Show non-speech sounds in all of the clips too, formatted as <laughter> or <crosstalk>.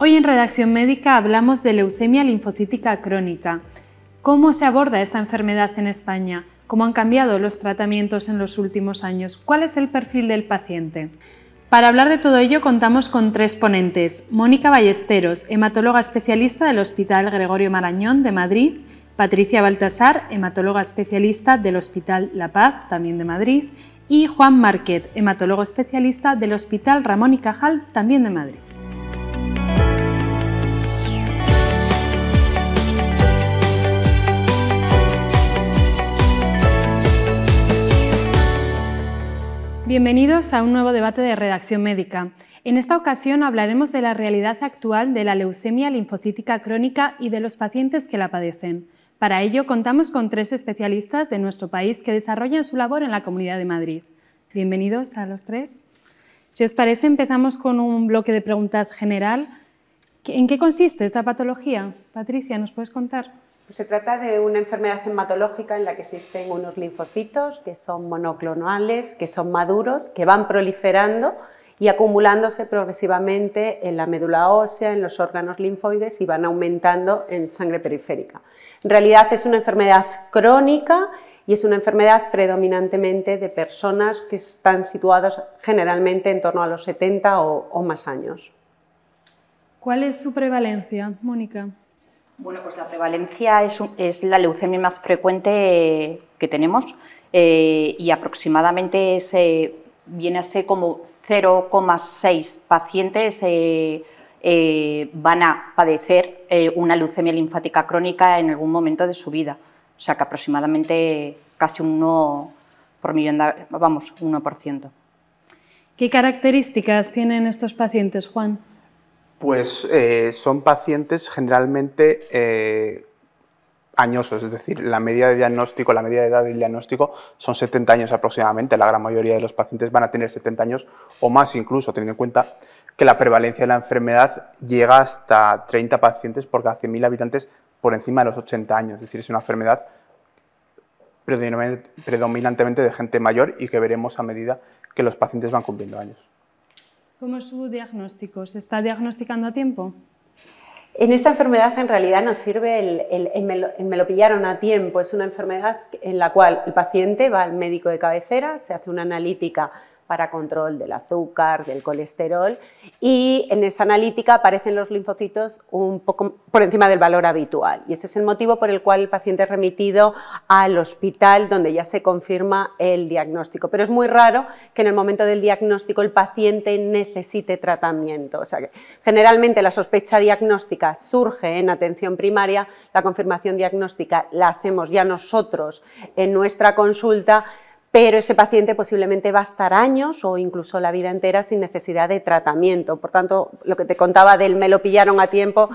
Hoy en Redacción Médica hablamos de leucemia linfocítica crónica. ¿Cómo se aborda esta enfermedad en España? ¿Cómo han cambiado los tratamientos en los últimos años? ¿Cuál es el perfil del paciente? Para hablar de todo ello contamos con tres ponentes. Mónica Ballesteros, hematóloga especialista del Hospital Gregorio Marañón de Madrid. Patricia Baltasar, hematóloga especialista del Hospital La Paz, también de Madrid. Y Juan Marquet, hematólogo especialista del Hospital Ramón y Cajal, también de Madrid. Bienvenidos a un nuevo debate de redacción médica. En esta ocasión hablaremos de la realidad actual de la leucemia linfocítica crónica y de los pacientes que la padecen. Para ello contamos con tres especialistas de nuestro país que desarrollan su labor en la Comunidad de Madrid. Bienvenidos a los tres. Si os parece, empezamos con un bloque de preguntas general. ¿En qué consiste esta patología? Patricia, ¿nos puedes contar? Se trata de una enfermedad hematológica en la que existen unos linfocitos que son monoclonales, que son maduros, que van proliferando y acumulándose progresivamente en la médula ósea, en los órganos linfoides y van aumentando en sangre periférica. En realidad es una enfermedad crónica y es una enfermedad predominantemente de personas que están situadas generalmente en torno a los 70 o, más años. ¿Cuál es su prevalencia, Mónica? Bueno, pues la prevalencia es, la leucemia más frecuente eh, que tenemos eh, y aproximadamente viene a ser como 0,6 pacientes eh, van a padecer una leucemia linfática crónica en algún momento de su vida. O sea que aproximadamente casi uno por millón, vamos, 1%. ¿Qué características tienen estos pacientes, Juan? Pues eh, son pacientes generalmente eh, añosos, es decir, la media de diagnóstico, la media de edad del diagnóstico son 70 años aproximadamente, la gran mayoría de los pacientes van a tener 70 años o más incluso, teniendo en cuenta que la prevalencia de la enfermedad llega hasta 30 pacientes por cada 100.000 habitantes por encima de los 80 años, es decir, es una enfermedad predominantemente de gente mayor y que veremos a medida que los pacientes van cumpliendo años. ¿Cómo es su diagnóstico? ¿Se está diagnosticando a tiempo? En esta enfermedad en realidad nos sirve el, me me lo, pillaron a tiempo. Es una enfermedad en la cual el paciente va al médico de cabecera, se hace una analítica para control del azúcar, del colesterol y en esa analítica aparecen los linfocitos un poco por encima del valor habitual y ese es el motivo por el cual el paciente es remitido al hospital donde ya se confirma el diagnóstico. Pero es muy raro que en el momento del diagnóstico el paciente necesite tratamiento. O sea generalmente la sospecha diagnóstica surge en atención primaria, la confirmación diagnóstica la hacemos ya nosotros en nuestra consulta pero ese paciente posiblemente va a estar años o incluso la vida entera sin necesidad de tratamiento. Por tanto, lo que te contaba del me lo pillaron a tiempo,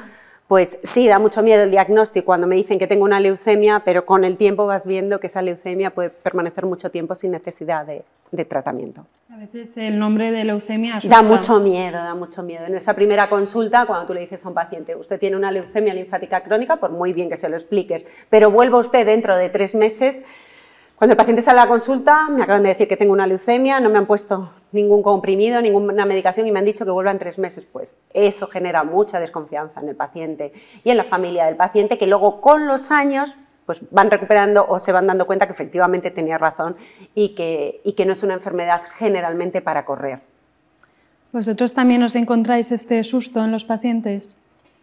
pues sí, da mucho miedo el diagnóstico cuando me dicen que tengo una leucemia, pero con el tiempo vas viendo que esa leucemia puede permanecer mucho tiempo sin necesidad de, tratamiento. A veces el nombre de leucemia asusta. Da mucho miedo, da mucho miedo. En esa primera consulta, cuando tú le dices a un paciente, usted tiene una leucemia linfática crónica, por muy bien que se lo expliques, pero vuelva usted dentro de tres meses cuando el paciente sale a la consulta, me acaban de decir que tengo una leucemia, no me han puesto ningún comprimido, ninguna medicación y me han dicho que vuelvan tres meses. Pues eso genera mucha desconfianza en el paciente y en la familia del paciente, que luego con los años pues van recuperando o se van dando cuenta que efectivamente tenía razón y que, que no es una enfermedad generalmente para correr. ¿Vosotros también os encontráis este susto en los pacientes?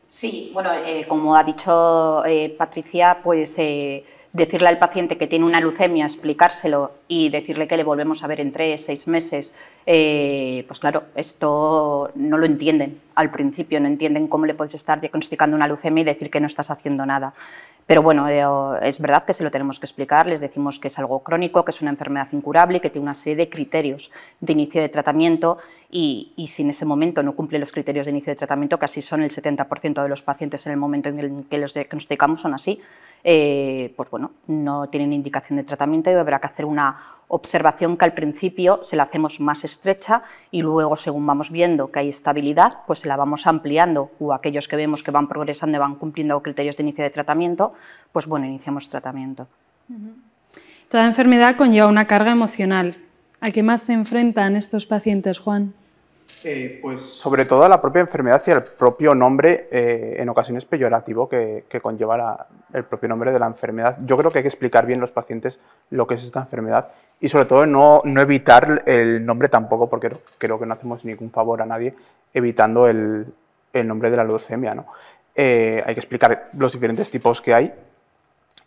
Sí, bueno, eh, como ha dicho eh, Patricia, pues... Eh, decirle al paciente que tiene una leucemia, explicárselo y decirle que le volvemos a ver en tres, seis meses, eh, pues claro, esto no lo entienden al principio, no entienden cómo le puedes estar diagnosticando una leucemia y decir que no estás haciendo nada. Pero bueno, eh, es verdad que se lo tenemos que explicar, les decimos que es algo crónico, que es una enfermedad incurable, y que tiene una serie de criterios de inicio de tratamiento y, y si en ese momento no cumple los criterios de inicio de tratamiento, que así son el 70% de los pacientes en el momento en el que los diagnosticamos, son así. Eh, pues bueno, no tienen indicación de tratamiento y habrá que hacer una observación que al principio se la hacemos más estrecha y luego según vamos viendo que hay estabilidad, pues se la vamos ampliando o aquellos que vemos que van progresando y van cumpliendo criterios de inicio de tratamiento, pues bueno, iniciamos tratamiento. Toda enfermedad conlleva una carga emocional. ¿A qué más se enfrentan estos pacientes, Juan? Eh, pues... Sobre todo la propia enfermedad y el propio nombre, eh, en ocasiones peyorativo, que, conlleva el propio nombre de la enfermedad. Yo creo que hay que explicar bien los pacientes lo que es esta enfermedad y sobre todo no, evitar el nombre tampoco, porque creo que no hacemos ningún favor a nadie evitando el, nombre de la leucemia. ¿no? Eh, hay que explicar los diferentes tipos que hay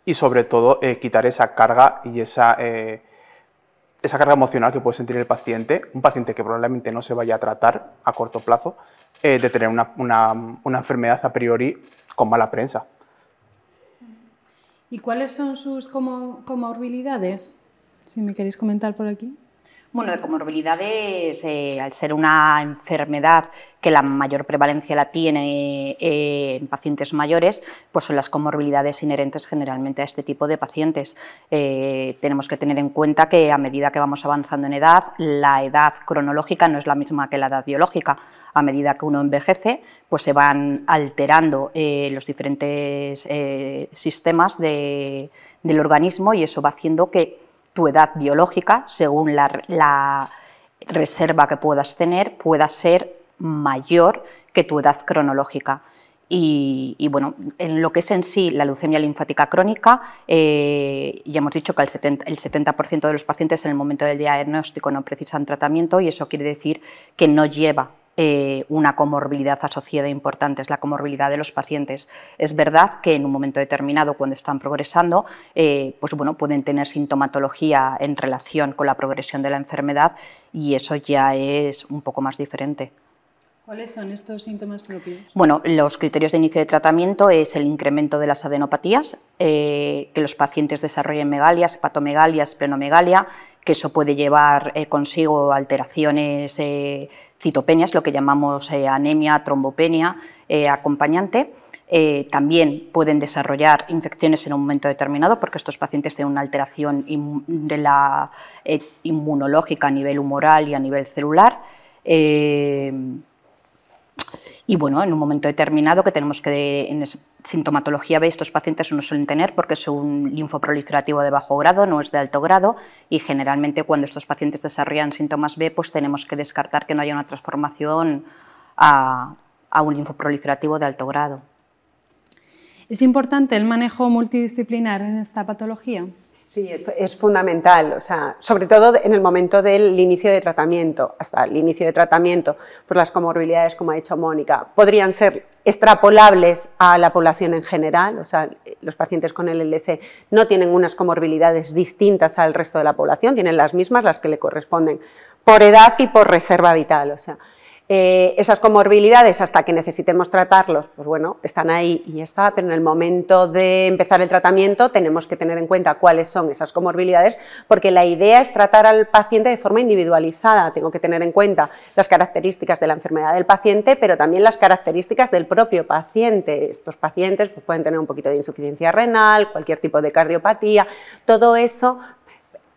y sobre todo quitar esa carga y esa esa carga emocional que puede sentir el paciente, un paciente que probablemente no se vaya a tratar a corto plazo, eh, de tener una, una, enfermedad a priori con mala prensa. ¿Y cuáles son sus comorbilidades? Si me queréis comentar por aquí. Bueno, de comorbilidades, eh, al ser una enfermedad que la mayor prevalencia la tiene eh, en pacientes mayores, pues son las comorbilidades inherentes generalmente a este tipo de pacientes. Eh, tenemos que tener en cuenta que a medida que vamos avanzando en edad, la edad cronológica no es la misma que la edad biológica. A medida que uno envejece, pues se van alterando los diferentes sistemas del organismo y eso va haciendo que tu edad biológica, según la, reserva que puedas tener, pueda ser mayor que tu edad cronológica. Y, bueno, en lo que es en sí la leucemia linfática crónica, eh, ya hemos dicho que el 70 de los pacientes en el momento del diagnóstico no precisan tratamiento y eso quiere decir que no lleva eh, una comorbilidad asociada importante, es la comorbilidad de los pacientes. Es verdad que en un momento determinado, cuando están progresando, eh, pues bueno, pueden tener sintomatología en relación con la progresión de la enfermedad y eso ya es un poco más diferente. ¿Cuáles son estos síntomas propios? Bueno, los criterios de inicio de tratamiento es el incremento de las adenopatías, eh, que los pacientes desarrollen megalias, hepatomegalias, plenomegalia, que eso puede llevar consigo alteraciones citopenia, es lo que llamamos eh, anemia, trombopenia eh, acompañante. Eh, también pueden desarrollar infecciones en un momento determinado porque estos pacientes tienen una alteración de la, inmunológica a nivel humoral y a nivel celular. Y bueno, en un momento determinado que tenemos que, en sintomatología B, estos pacientes no suelen tener porque es un linfoproliferativo de bajo grado, no es de alto grado, y generalmente cuando estos pacientes desarrollan síntomas B, pues tenemos que descartar que no haya una transformación a, a un linfoproliferativo de alto grado. ¿Es importante el manejo multidisciplinar en esta patología? Sí, es fundamental, o sea, sobre todo en el momento del inicio de tratamiento, hasta el inicio de tratamiento, pues las comorbilidades, como ha dicho Mónica, podrían ser extrapolables a la población en general, o sea, los pacientes con LLC no tienen unas comorbilidades distintas al resto de la población, tienen las mismas, las que le corresponden por edad y por reserva vital, o sea, eh, esas comorbilidades, hasta que necesitemos tratarlos, pues bueno, están ahí y está, pero en el momento de empezar el tratamiento tenemos que tener en cuenta cuáles son esas comorbilidades, porque la idea es tratar al paciente de forma individualizada. Tengo que tener en cuenta las características de la enfermedad del paciente, pero también las características del propio paciente. Estos pacientes pues, pueden tener un poquito de insuficiencia renal, cualquier tipo de cardiopatía, todo eso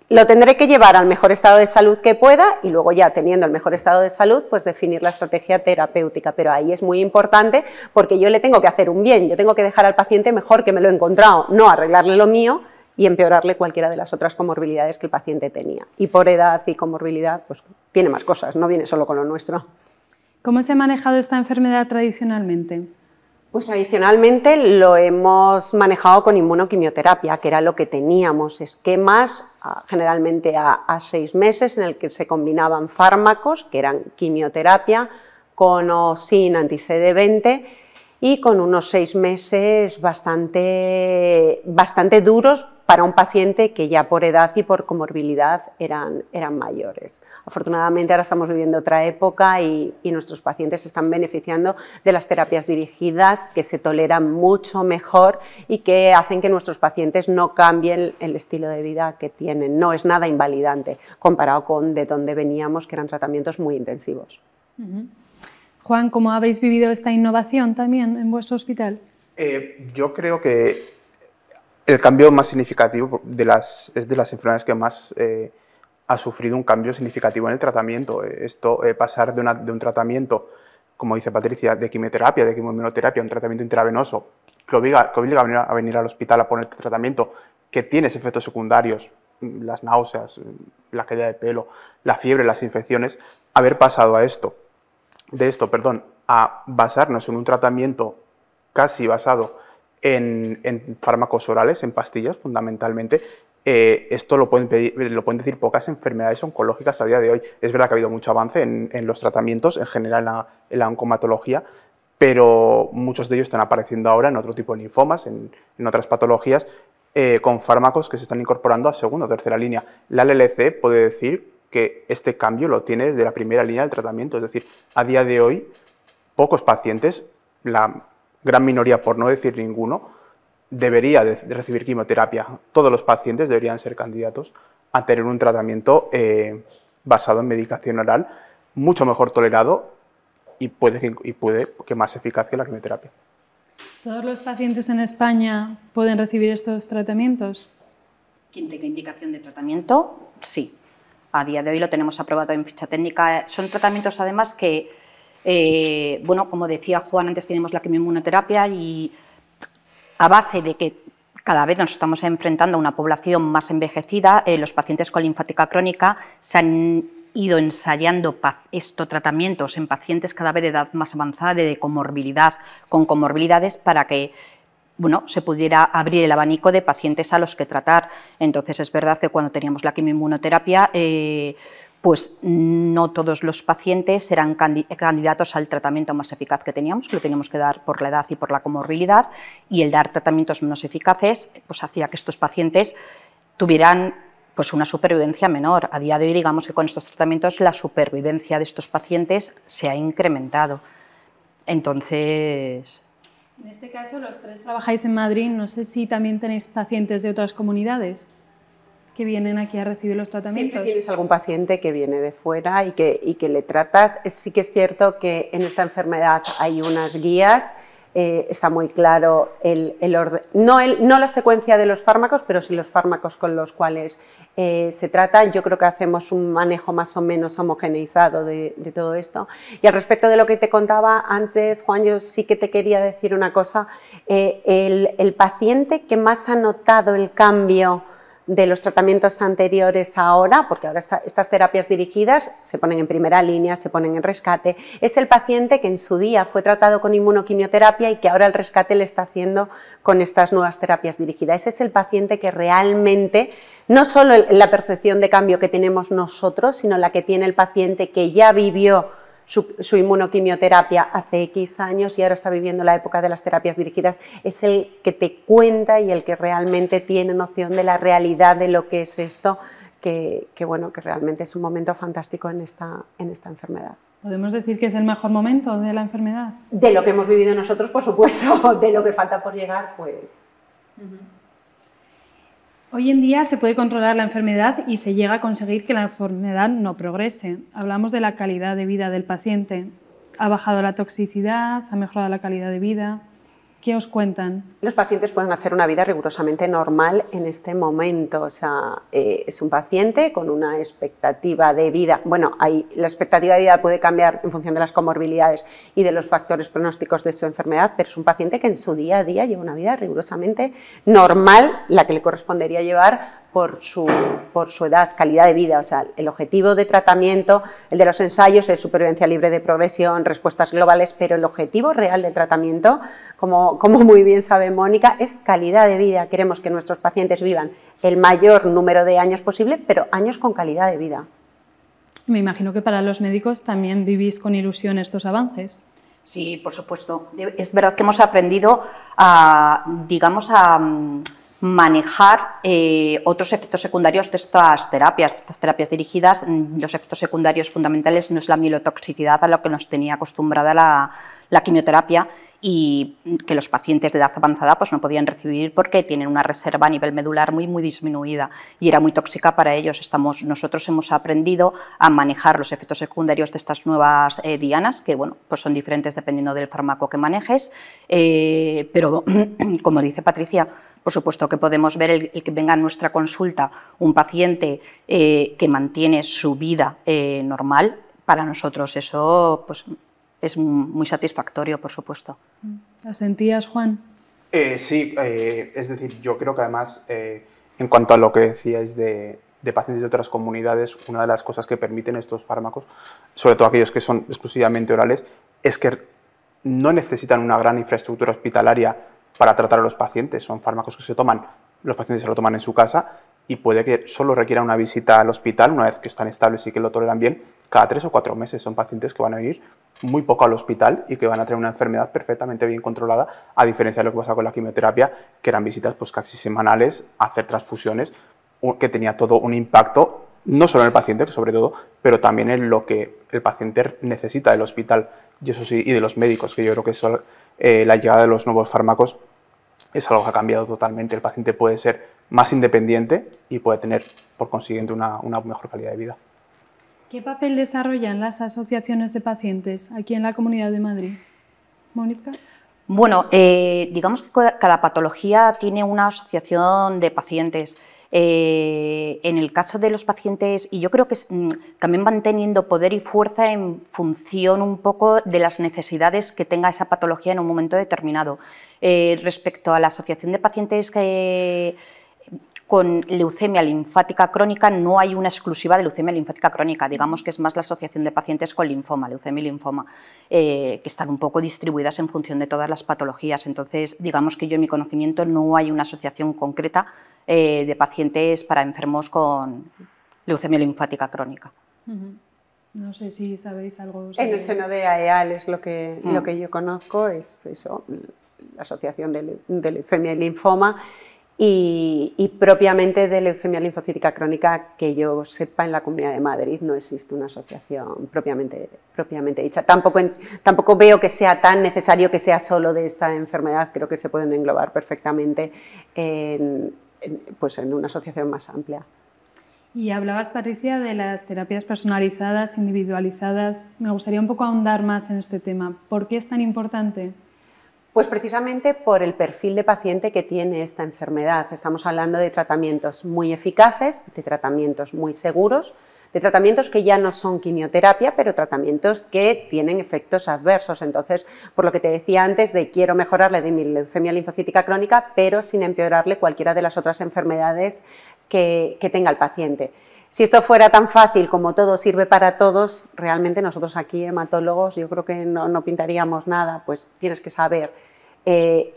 lo tendré que llevar al mejor estado de salud que pueda y luego ya teniendo el mejor estado de salud, pues definir la estrategia terapéutica. Pero ahí es muy importante porque yo le tengo que hacer un bien, yo tengo que dejar al paciente mejor que me lo he encontrado, no arreglarle lo mío y empeorarle cualquiera de las otras comorbilidades que el paciente tenía. Y por edad y comorbilidad, pues tiene más cosas, no viene solo con lo nuestro. ¿Cómo se ha manejado esta enfermedad tradicionalmente? Pues tradicionalmente lo hemos manejado con inmunoquimioterapia, que era lo que teníamos, esquemas ah, generalmente a, seis meses en el que se combinaban fármacos, que eran quimioterapia, con o sin anti-CD20 y con unos seis meses bastante, bastante duros para un paciente que ya por edad y por comorbilidad eran, eran mayores. Afortunadamente ahora estamos viviendo otra época y, nuestros pacientes están beneficiando de las terapias dirigidas que se toleran mucho mejor y que hacen que nuestros pacientes no cambien el estilo de vida que tienen. No es nada invalidante comparado con de donde veníamos, que eran tratamientos muy intensivos. Juan, ¿cómo habéis vivido esta innovación también en vuestro hospital? Eh, yo creo que el cambio más significativo de las, es de las enfermedades que más eh, ha sufrido un cambio significativo en el tratamiento. Esto, eh, pasar de, un tratamiento, como dice Patricia, de quimioterapia, de quimioterapia, un tratamiento intravenoso, que obliga, a, venir, al hospital a poner tratamiento, que tiene efectos secundarios, las náuseas, la caída de pelo, la fiebre, las infecciones, haber pasado a esto, de esto, perdón, a basarnos en un tratamiento casi basado en, fármacos orales, en pastillas fundamentalmente. Eh, esto lo pueden, lo pueden, decir pocas enfermedades oncológicas a día de hoy. Es verdad que ha habido mucho avance en, los tratamientos, en general en la, en la, oncomatología, pero muchos de ellos están apareciendo ahora en otro tipo de linfomas, en, otras patologías, eh, con fármacos que se están incorporando a segunda o tercera línea. La LLC puede decir que este cambio lo tiene desde la primera línea del tratamiento, es decir, a día de hoy pocos pacientes, la gran minoría, por no decir ninguno, debería recibir quimioterapia. Todos los pacientes deberían ser candidatos a tener un tratamiento eh, basado en medicación oral, mucho mejor tolerado y puede, y puede que más eficaz que la quimioterapia. ¿Todos los pacientes en España pueden recibir estos tratamientos? Quien tenga indicación de tratamiento, sí. A día de hoy lo tenemos aprobado en ficha técnica. Son tratamientos además que eh, bueno, como decía Juan, antes tenemos la quimioinmunoterapia, y a base de que cada vez nos estamos enfrentando a una población más envejecida, eh, los pacientes con linfática crónica se han ido ensayando estos tratamientos en pacientes cada vez de edad más avanzada, de comorbilidad, con comorbilidades, para que bueno, se pudiera abrir el abanico de pacientes a los que tratar. Entonces, es verdad que cuando teníamos la quimioinmunoterapia. Eh, pues no todos los pacientes eran candidatos al tratamiento más eficaz que teníamos, lo teníamos que dar por la edad y por la comorbilidad, y el dar tratamientos menos eficaces pues hacía que estos pacientes tuvieran pues, una supervivencia menor. A día de hoy digamos que con estos tratamientos la supervivencia de estos pacientes se ha incrementado. Entonces, en este caso, los tres trabajáis en Madrid. No sé si también tenéis pacientes de otras comunidades que vienen aquí a recibir los tratamientos. Si tienes algún paciente que viene de fuera y que, y que le tratas. Sí que es cierto que en esta enfermedad hay unas guías, eh, está muy claro el, el orden, no, el, no la secuencia de los fármacos, pero sí los fármacos con los cuales eh, se trata. Yo creo que hacemos un manejo más o menos homogeneizado de, todo esto. Y al respecto de lo que te contaba antes, Juan, yo sí que te quería decir una cosa. Eh, el, el paciente que más ha notado el cambio, de los tratamientos anteriores ahora, porque ahora estas terapias dirigidas se ponen en primera línea, se ponen en rescate, es el paciente que en su día fue tratado con inmunoquimioterapia y que ahora el rescate le está haciendo con estas nuevas terapias dirigidas. Ese es el paciente que realmente, no solo la percepción de cambio que tenemos nosotros, sino la que tiene el paciente que ya vivió su, su, inmunoquimioterapia hace X años y ahora está viviendo la época de las terapias dirigidas, es el que te cuenta y el que realmente tiene noción de la realidad de lo que es esto, que, bueno, que realmente es un momento fantástico en esta, en esta enfermedad. ¿Podemos decir que es el mejor momento de la enfermedad? De lo que hemos vivido nosotros, por supuesto, <laughs> de lo que falta por llegar, pues... Hoy en día se puede controlar la enfermedad y se llega a conseguir que la enfermedad no progrese. Hablamos de la calidad de vida del paciente. Ha bajado la toxicidad, ha mejorado la calidad de vida. ¿Qué os cuentan? Los pacientes pueden hacer una vida rigurosamente normal en este momento. O sea, eh, es un paciente con una expectativa de vida. Bueno, hay la expectativa de vida puede cambiar en función de las comorbilidades y de los factores pronósticos de su enfermedad, pero es un paciente que en su día a día lleva una vida rigurosamente normal, la que le correspondería llevar por su, por su edad, calidad de vida. O sea, el objetivo de tratamiento, el de los ensayos es supervivencia libre de progresión, respuestas globales, pero el objetivo real de tratamiento, como, como muy bien sabe Mónica, es calidad de vida. Queremos que nuestros pacientes vivan el mayor número de años posible, pero años con calidad de vida. Me imagino que para los médicos también vivís con ilusión estos avances. Sí, por supuesto. Es verdad que hemos aprendido a, digamos, a manejar eh, otros efectos secundarios de estas terapias, estas terapias dirigidas. Mm, los efectos secundarios fundamentales no es la mielotoxicidad a lo que nos tenía acostumbrada la, quimioterapia y mm, que los pacientes de edad avanzada pues, no podían recibir porque tienen una reserva a nivel medular muy, muy disminuida y era muy tóxica para ellos. Estamos, nosotros hemos aprendido a manejar los efectos secundarios de estas nuevas eh, dianas, que bueno, pues son diferentes dependiendo del fármaco que manejes, eh, pero <clears throat> como dice Patricia, por supuesto que podemos ver el, que venga a nuestra consulta un paciente eh, que mantiene su vida eh, normal. Para nosotros eso pues, es muy satisfactorio, por supuesto. ¿La sentías, Juan? Eh, sí, es decir, yo creo que además, en cuanto a lo que decíais de pacientes de otras comunidades, una de las cosas que permiten estos fármacos, sobre todo aquellos que son exclusivamente orales, es que no necesitan una gran infraestructura hospitalaria para tratar a los pacientes. Son fármacos que se toman, los pacientes se lo toman en su casa y puede que solo requiera una visita al hospital una vez que están estables y que lo toleran bien cada tres o cuatro meses. Son pacientes que van a ir muy poco al hospital y que van a tener una enfermedad perfectamente bien controlada, a diferencia de lo que pasa con la quimioterapia, que eran visitas pues, casi semanales, hacer transfusiones, que tenía todo un impacto no solo en el paciente, que sobre todo, pero también en lo que el paciente necesita del hospital y eso sí, y de los médicos, que yo creo que eso eh, la llegada de los nuevos fármacos es algo que ha cambiado totalmente. El paciente puede ser más independiente y puede tener, por consiguiente, una, mejor calidad de vida. ¿Qué papel desarrollan las asociaciones de pacientes aquí en la Comunidad de Madrid? Mónica. Bueno, eh, digamos que cada patología tiene una asociación de pacientes. Eh, en el caso de los pacientes, y yo creo que mm, también van teniendo poder y fuerza en función un poco de las necesidades que tenga esa patología en un momento determinado. Eh, respecto a la asociación de pacientes que con leucemia linfática crónica no hay una exclusiva de leucemia linfática crónica, digamos que es más la asociación de pacientes con linfoma, leucemia y linfoma, eh, que están un poco distribuidas en función de todas las patologías. Entonces, digamos que yo en mi conocimiento no hay una asociación concreta eh, de pacientes para enfermos con leucemia linfática crónica. No sé si sabéis algo. En el seno de AEAL es lo que, lo mm. que yo conozco, es eso, la asociación de leucemia y linfoma y, propiamente de leucemia linfocítica crónica, que yo sepa, en la Comunidad de Madrid no existe una asociación propiamente, propiamente dicha. Tampoco, tampoco veo que sea tan necesario que sea solo de esta enfermedad, creo que se pueden englobar perfectamente pues en una asociación más amplia. Y hablabas, Patricia, de las terapias personalizadas, individualizadas. Me gustaría un poco ahondar más en este tema. ¿Por qué es tan importante? Pues precisamente por el perfil de paciente que tiene esta enfermedad. Estamos hablando de tratamientos muy eficaces, de tratamientos muy seguros, de tratamientos que ya no son quimioterapia, pero tratamientos que tienen efectos adversos. Entonces, por lo que te decía antes de quiero mejorarle de mi leucemia linfocítica crónica, pero sin empeorarle cualquiera de las otras enfermedades que, que tenga el paciente. Si esto fuera tan fácil como todo sirve para todos, realmente nosotros aquí, hematólogos, yo creo que no, pintaríamos nada, pues tienes que saber eh,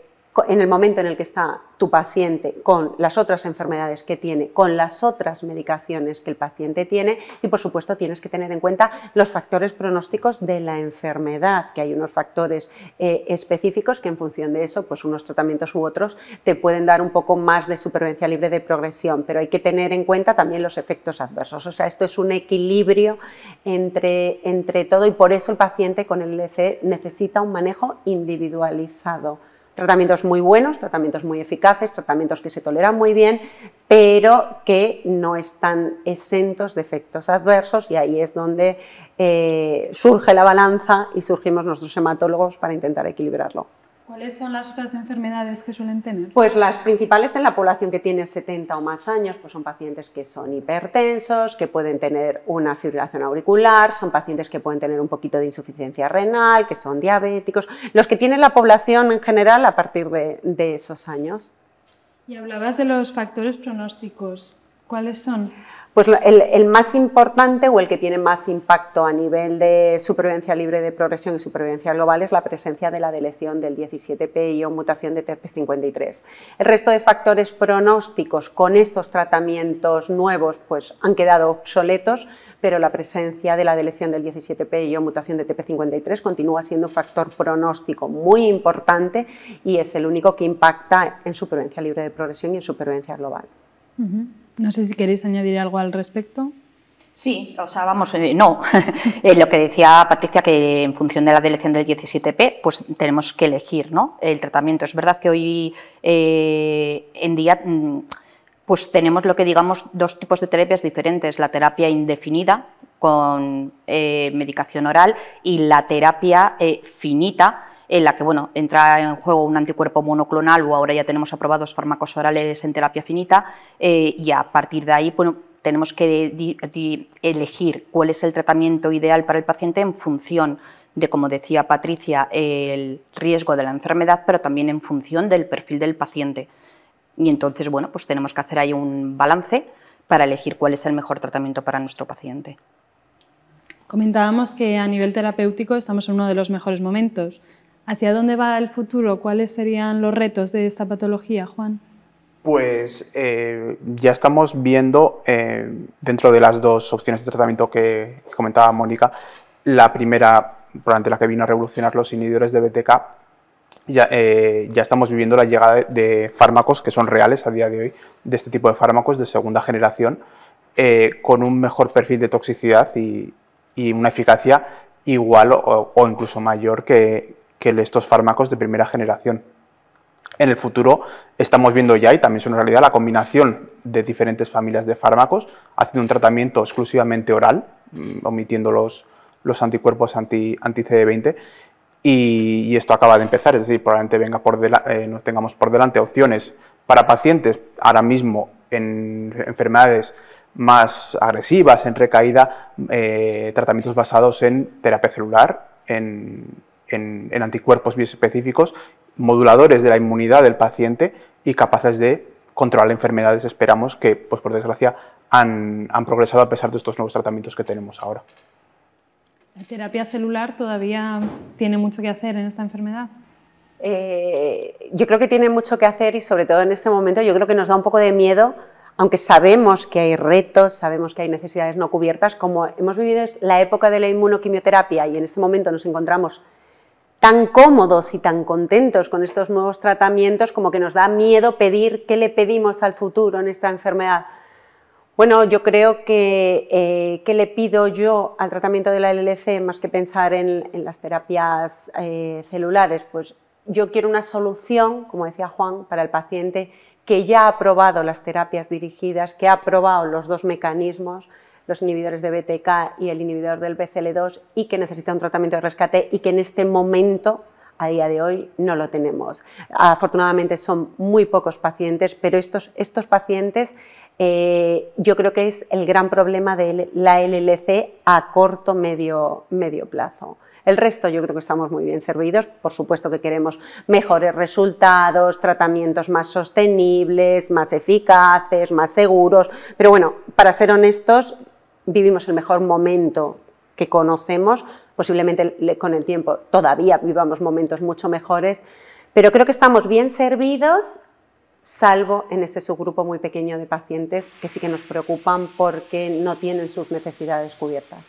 en el momento en el que está tu paciente con las otras enfermedades que tiene, con las otras medicaciones que el paciente tiene y por supuesto tienes que tener en cuenta los factores pronósticos de la enfermedad, que hay unos factores eh, específicos que en función de eso, pues unos tratamientos u otros te pueden dar un poco más de supervivencia libre de progresión, pero hay que tener en cuenta también los efectos adversos, o sea, esto es un equilibrio entre, todo y por eso el paciente con el LC necesita un manejo individualizado. Tratamientos muy buenos, tratamientos muy eficaces, tratamientos que se toleran muy bien, pero que no están exentos de efectos adversos y ahí es donde eh, surge la balanza y surgimos nuestros hematólogos para intentar equilibrarlo. ¿Cuáles son las otras enfermedades que suelen tener? Pues las principales en la población que tiene 70 o más años, pues son pacientes que son hipertensos, que pueden tener una fibrilación auricular, son pacientes que pueden tener un poquito de insuficiencia renal, que son diabéticos, los que tiene la población en general a partir de, de esos años. Y hablabas de los factores pronósticos. ¿Cuáles son? Pues el, más importante o el que tiene más impacto a nivel de supervivencia libre de progresión y supervivencia global es la presencia de la delección del 17P o mutación de TP53. El resto de factores pronósticos con estos tratamientos nuevos pues, han quedado obsoletos, pero la presencia de la delección del 17P o mutación de TP53 continúa siendo un factor pronóstico muy importante y es el único que impacta en supervivencia libre de progresión y en supervivencia global. No sé si queréis añadir algo al respecto. Sí, o sea, vamos, eh, no. <laughs> Eh, lo que decía Patricia, que en función de la delección del 17P, pues tenemos que elegir ¿no? el tratamiento. Es verdad que hoy eh, en día mm, pues tenemos lo que digamos dos tipos de terapias diferentes, la terapia indefinida con medicación oral y la terapia finita en la que bueno, entra en juego un anticuerpo monoclonal o ahora ya tenemos aprobados fármacos orales en terapia finita eh, y a partir de ahí tenemos que elegir cuál es el tratamiento ideal para el paciente en función de, como decía Patricia, el riesgo de la enfermedad, pero también en función del perfil del paciente. Y entonces, bueno, pues tenemos que hacer ahí un balance para elegir cuál es el mejor tratamiento para nuestro paciente. Comentábamos que a nivel terapéutico estamos en uno de los mejores momentos. ¿Hacia dónde va el futuro? ¿Cuáles serían los retos de esta patología, Juan? Pues eh, ya estamos viendo eh, dentro de las dos opciones de tratamiento que comentaba Mónica, la primera, durante la que vino a revolucionar los inhibidores de BTK, eh, ya, estamos viviendo la llegada de, fármacos que son reales a día de hoy, de este tipo de fármacos de segunda generación, con un mejor perfil de toxicidad y, una eficacia igual o incluso mayor que, que estos fármacos de primera generación. En el futuro estamos viendo ya, y también es una realidad, la combinación de diferentes familias de fármacos, haciendo un tratamiento exclusivamente oral, mm, omitiendo los, los anticuerpos anti-CD20, y, esto acaba de empezar, es decir, probablemente venga por eh, nos tengamos por delante opciones para pacientes ahora mismo en enfermedades más agresivas, en recaída, eh, tratamientos basados en terapia celular, en en, en anticuerpos biespecíficos, moduladores de la inmunidad del paciente y capaces de controlar enfermedades, esperamos que, pues por desgracia, han, progresado a pesar de estos nuevos tratamientos que tenemos ahora. ¿La terapia celular todavía tiene mucho que hacer en esta enfermedad? Eh, yo creo que tiene mucho que hacer y sobre todo en este momento yo creo que nos da un poco de miedo, aunque sabemos que hay retos, sabemos que hay necesidades no cubiertas, como hemos vivido la época de la inmunoquimioterapia y en este momento nos encontramos tan cómodos y tan contentos con estos nuevos tratamientos como que nos da miedo pedir qué le pedimos al futuro en esta enfermedad. Bueno, yo creo que eh, qué le pido yo al tratamiento de la LLC más que pensar en, las terapias eh, celulares, pues yo quiero una solución, como decía Juan, para el paciente que ya ha probado las terapias dirigidas, que ha probado los dos mecanismos, los inhibidores de BTK y el inhibidor del BCL2 y que necesita un tratamiento de rescate y que en este momento a día de hoy no lo tenemos. Afortunadamente son muy pocos pacientes, pero estos, estos pacientes eh, yo creo que es el gran problema de la LLC a corto, medio, medio plazo. El resto yo creo que estamos muy bien servidos, por supuesto que queremos mejores resultados, tratamientos más sostenibles, más eficaces, más seguros, pero bueno, para ser honestos, vivimos el mejor momento que conocemos, posiblemente con el tiempo todavía vivamos momentos mucho mejores, pero creo que estamos bien servidos, salvo en ese subgrupo muy pequeño de pacientes que sí que nos preocupan porque no tienen sus necesidades cubiertas.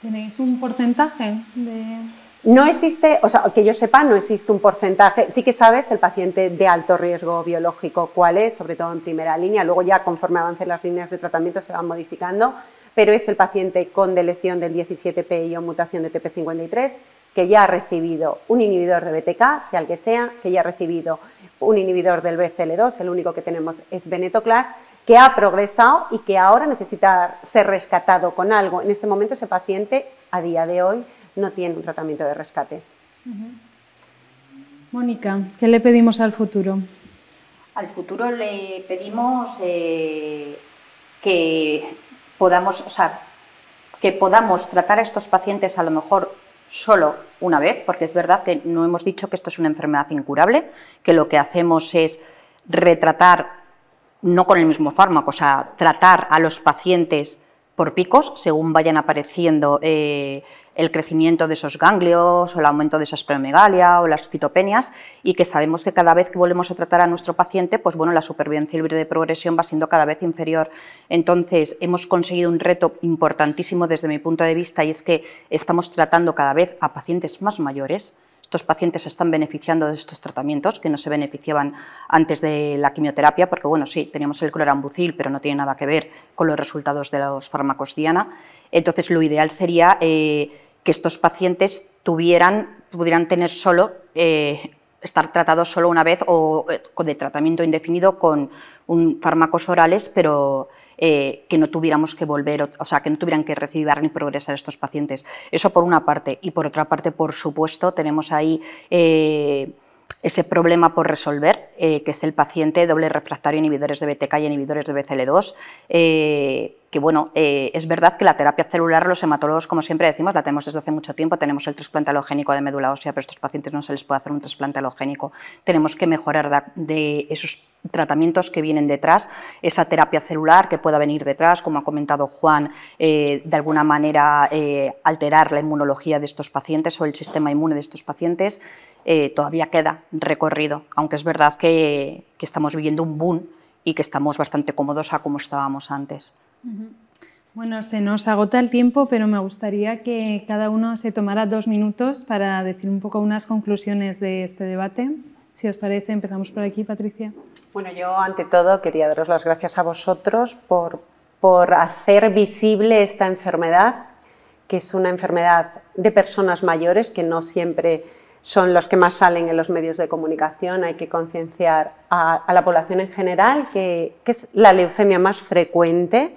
¿Tenéis un porcentaje de...? No existe, o sea, que yo sepa, no existe un porcentaje. Sí que sabes el paciente de alto riesgo biológico cuál es, sobre todo en primera línea. Luego ya conforme avancen las líneas de tratamiento se van modificando, pero es el paciente con lesión del 17P o mutación de TP53 que ya ha recibido un inhibidor de BTK, sea el que sea, que ya ha recibido un inhibidor del BCL2, el único que tenemos es Venetoclax, que ha progresado y que ahora necesita ser rescatado con algo. En este momento ese paciente, a día de hoy, no tiene un tratamiento de rescate. Mónica, ¿qué le pedimos al futuro? Al futuro le pedimos eh, que podamos, que podamos tratar a estos pacientes a lo mejor solo una vez, porque es verdad que no hemos dicho que esto es una enfermedad incurable, que lo que hacemos es retratar, no con el mismo fármaco, o sea, tratar a los pacientes por picos según vayan apareciendo eh, el crecimiento de esos ganglios o el aumento de esa pleomegalia o las citopenias y que sabemos que cada vez que volvemos a tratar a nuestro paciente, pues bueno, la supervivencia libre de progresión va siendo cada vez inferior. Entonces, hemos conseguido un reto importantísimo desde mi punto de vista y es que estamos tratando cada vez a pacientes más mayores estos pacientes están beneficiando de estos tratamientos que no se beneficiaban antes de la quimioterapia, porque bueno, sí, teníamos el clorambucil, pero no tiene nada que ver con los resultados de los fármacos Diana. Entonces, lo ideal sería eh, que estos pacientes tuvieran, pudieran tener solo eh, estar tratados solo una vez o eh, de tratamiento indefinido con un, fármacos orales, pero eh, que no tuviéramos que volver, o sea, que no tuvieran que recibir ni progresar estos pacientes. Eso por una parte. Y por otra parte, por supuesto, tenemos ahí... Eh, ese problema por resolver, eh, que es el paciente doble refractario inhibidores de BTK y inhibidores de BCL2 que bueno, eh, es verdad que la terapia celular, los hematólogos, como siempre decimos, la tenemos desde hace mucho tiempo, tenemos el trasplante alogénico de médula ósea, pero estos pacientes no se les puede hacer un trasplante alogénico, Tenemos que mejorar de esos tratamientos que vienen detrás, esa terapia celular que pueda venir detrás, como ha comentado Juan, eh, de alguna manera eh, alterar la inmunología de estos pacientes o el sistema inmune de estos pacientes, todavía queda recorrido, aunque es verdad que, que estamos viviendo un boom y que estamos bastante cómodos a como estábamos antes. Bueno, se nos agota el tiempo, pero me gustaría que cada uno se tomara dos minutos para decir un poco unas conclusiones de este debate. Si os parece, empezamos por aquí, Patricia. Bueno, yo ante todo quería daros las gracias a vosotros por, hacer visible esta enfermedad, que es una enfermedad de personas mayores, que no siempre son los que más salen en los medios de comunicación. Hay que concienciar a, la población en general, que es la leucemia más frecuente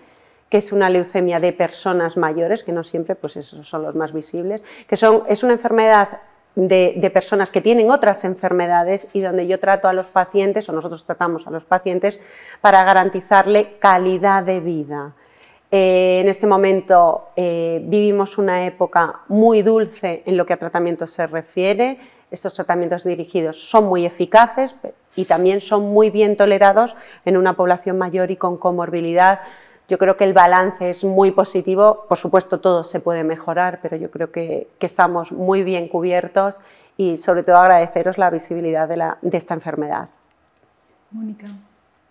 que es una leucemia de personas mayores, que no siempre pues esos son los más visibles, que son, es una enfermedad de, personas que tienen otras enfermedades y donde yo trato a los pacientes o nosotros tratamos a los pacientes para garantizarle calidad de vida. Eh, en este momento eh, vivimos una época muy dulce en lo que a tratamientos se refiere. Estos tratamientos dirigidos son muy eficaces y también son muy bien tolerados en una población mayor y con comorbilidad yo creo que el balance es muy positivo, por supuesto todo se puede mejorar, pero yo creo que, estamos muy bien cubiertos y sobre todo agradeceros la visibilidad de, esta enfermedad. Mónica.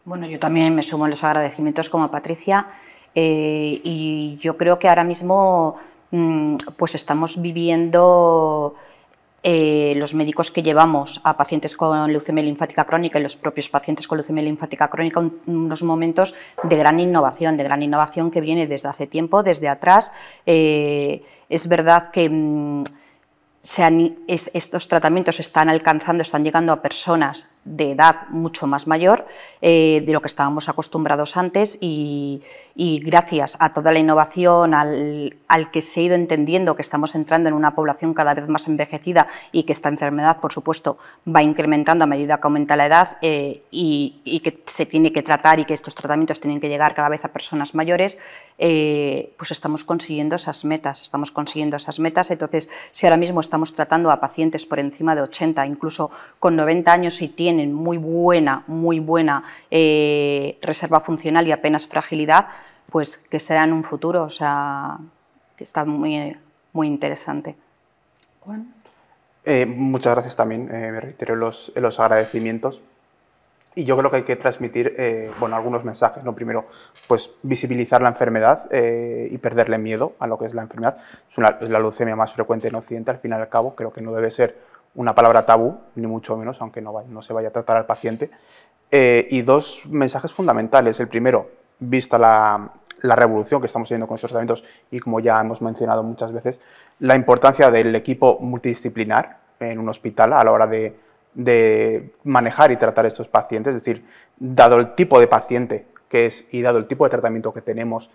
Bueno, yo también me sumo en los agradecimientos como a Patricia eh, y yo creo que ahora mismo mm, pues estamos viviendo eh, los médicos que llevamos a pacientes con leucemia linfática crónica y los propios pacientes con leucemia linfática crónica, unos momentos de gran innovación, de gran innovación que viene desde hace tiempo, desde atrás. Eh, es verdad que mm, estos tratamientos están alcanzando, están llegando a personas de edad mucho más mayor eh, de lo que estábamos acostumbrados antes y, gracias a toda la innovación, al, al, que se ha ido entendiendo que estamos entrando en una población cada vez más envejecida y que esta enfermedad, por supuesto, va incrementando a medida que aumenta la edad eh, y, y, que se tiene que tratar y que estos tratamientos tienen que llegar cada vez a personas mayores, eh, pues estamos consiguiendo esas metas, estamos consiguiendo esas metas. Entonces, si ahora mismo estamos tratando a pacientes por encima de 80, incluso con 90 años y tienen tienen muy buena, muy buena eh, reserva funcional y apenas fragilidad, pues que será en un futuro, o sea, que está muy, muy interesante. Juan. Eh, muchas gracias también, eh, me reitero los, los agradecimientos. Y yo creo que hay que transmitir bueno, algunos mensajes. ¿no? Primero, pues visibilizar la enfermedad y perderle miedo a lo que es la enfermedad. Es, es, la leucemia más frecuente en Occidente, al fin y al cabo. Creo que no debe ser una palabra tabú, ni mucho menos, aunque no, se vaya a tratar al paciente. Eh, y dos mensajes fundamentales. El primero, vista la, revolución que estamos teniendo con estos tratamientos y como ya hemos mencionado muchas veces, la importancia del equipo multidisciplinar en un hospital a la hora de, manejar y tratar estos pacientes. Es decir, dado el tipo de paciente que es y dado el tipo de tratamiento que tenemos,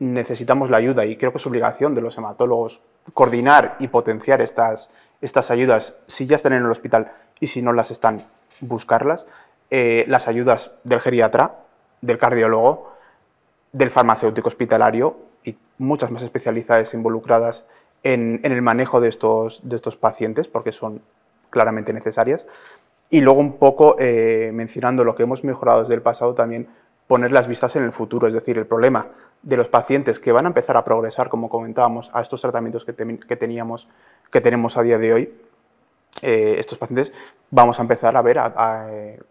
necesitamos la ayuda y creo que es obligación de los hematólogos coordinar y potenciar estas, estas ayudas, si ya están en el hospital y si no las están, buscarlas, eh, las ayudas del geriatra, del cardiólogo, del farmacéutico hospitalario y muchas más especialidades involucradas en, el manejo de estos, de estos pacientes, porque son claramente necesarias. Y luego un poco eh, mencionando lo que hemos mejorado desde el pasado también, poner las vistas en el futuro, es decir, el problema de los pacientes que van a empezar a progresar, como comentábamos, a estos tratamientos que, que teníamos que tenemos a día de hoy, eh, estos pacientes vamos a empezar a ver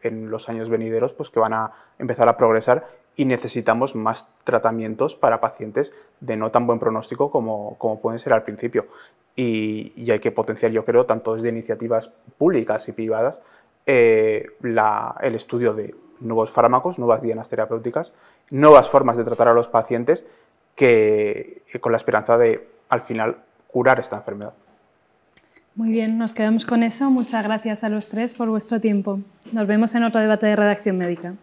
en los años venideros pues, que van a empezar a progresar y necesitamos más tratamientos para pacientes de no tan buen pronóstico como, pueden ser al principio. Y, hay que potenciar, yo creo, tanto desde iniciativas públicas y privadas, eh, el estudio de nuevos fármacos, nuevas dianas terapéuticas, nuevas formas de tratar a los pacientes que, eh, con la esperanza de, al final, curar esta enfermedad. Muy bien, nos quedamos con eso. Muchas gracias a los tres por vuestro tiempo. Nos vemos en otro debate de redacción médica.